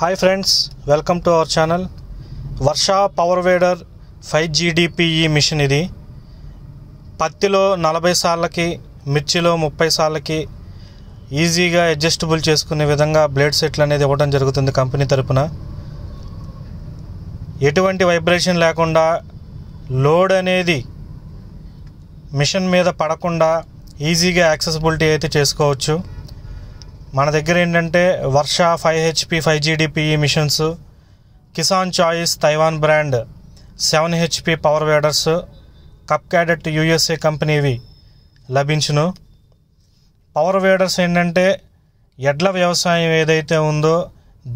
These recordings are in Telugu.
hi friends welcome to our channel Varsha power weeder five జీడిపిఈ మిషన్ ఇది పత్తిలో నలభై సార్లకి మిర్చిలో ముప్పై సార్లకి ఈజీగా అడ్జస్టబుల్ చేసుకునే విధంగా బ్లేడ్ సెట్లు అనేది ఇవ్వడం జరుగుతుంది కంపెనీ తరపున ఎటువంటి వైబ్రేషన్ లేకుండా లోడ్ అనేది మిషన్ మీద పడకుండా ఈజీగా యాక్సెసిబిలిటీ అయితే చేసుకోవచ్చు మన దగ్గర ఏంటంటే వర్ష ఫైవ్ హెచ్పి ఫైవ్ జీడిపిఈ machines Kisan choice Taiwan brand seven HP power weeders Cub Cadet USA కంపెనీవి లభించును పవర్ వేడర్స్ ఏంటంటే ఎడ్ల వ్యవసాయం ఏదైతే ఉందో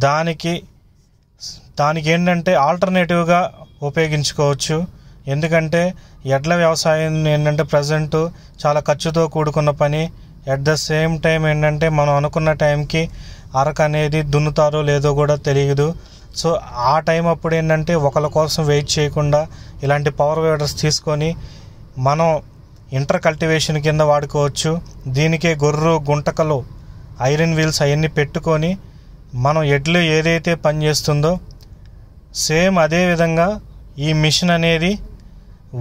దానికి దానికి ఏంటంటే ఆల్టర్నేటివ్గా ఉపయోగించుకోవచ్చు ఎందుకంటే ఎడ్ల వ్యవసాయం ఏంటంటే ప్రజెంట్ చాలా ఖర్చుతో కూడుకున్న పని ఎట్ ద సేమ్ టైం ఏంటంటే మనం అనుకున్న టైంకి అరకు అనేది దున్నుతారో లేదో కూడా తెలియదు సో ఆ టైం అప్పుడు ఏంటంటే ఒకళ్ళ కోసం వెయిట్ చేయకుండా ఇలాంటి పవర్ వేడర్స్ తీసుకొని మనం ఇంటర్ కల్టివేషన్ కింద వాడుకోవచ్చు దీనికే గొర్రు గుంటకలు ఐరన్ వీల్స్ అవన్నీ పెట్టుకొని మనం ఎడ్లు ఏదైతే పనిచేస్తుందో సేమ్ అదే విధంగా ఈ మిషన్ అనేది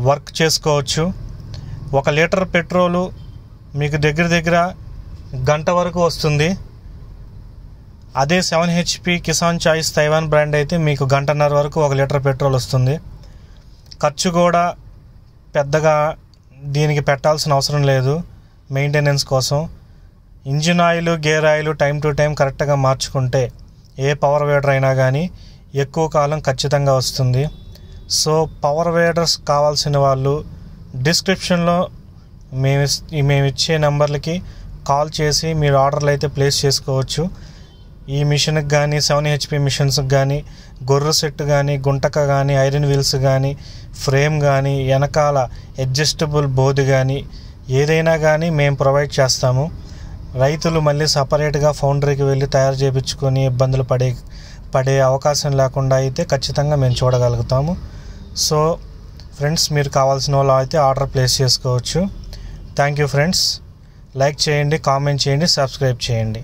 వర్క్ చేసుకోవచ్చు ఒక లీటర్ పెట్రోలు మీకు దగ్గర దగ్గర గంట వరకు వస్తుంది అదే seven HP Kisan choice Taiwan brand అయితే మీకు గంటన్నర వరకు ఒక లీటర్ పెట్రోల్ వస్తుంది ఖర్చు కూడా పెద్దగా దీనికి పెట్టాల్సిన అవసరం లేదు మెయింటెనెన్స్ కోసం engine oil gear oil time to time కరెక్ట్గా మార్చుకుంటే ఏ పవర్ వేడర్ అయినా కానీ ఎక్కువ కాలం ఖచ్చితంగా వస్తుంది సో పవర్ వేడర్స్ కావాల్సిన వాళ్ళు డిస్క్రిప్షన్లో మేము మేము ఇచ్చే నెంబర్లకి కాల్ చేసి మీరు ఆర్డర్లు అయితే ప్లేస్ చేసుకోవచ్చు ఈ మిషన్కి కానీ సెవెన్ హెచ్పి మిషన్స్కి కానీ గొర్రె సెట్ కానీ గుంటక కానీ ఐరన్ వీల్స్ కానీ ఫ్రేమ్ కానీ వెనకాల అడ్జస్టబుల్ బోర్డు కానీ ఏదైనా కానీ మేము ప్రొవైడ్ చేస్తాము రైతులు మళ్ళీ సపరేట్గా ఫౌండరీకి వెళ్ళి తయారు చేయించుకొని ఇబ్బందులు పడే పడే అవకాశం లేకుండా అయితే ఖచ్చితంగా మేము చూడగలుగుతాము సో ఫ్రెండ్స్ మీరు కావాల్సిన వాళ్ళు అయితే ఆర్డర్ ప్లేస్ చేసుకోవచ్చు థ్యాంక్ యూ ఫ్రెండ్స్ లైక్ చేయండి కామెంట్ చేయండి సబ్స్క్రైబ్ చేయండి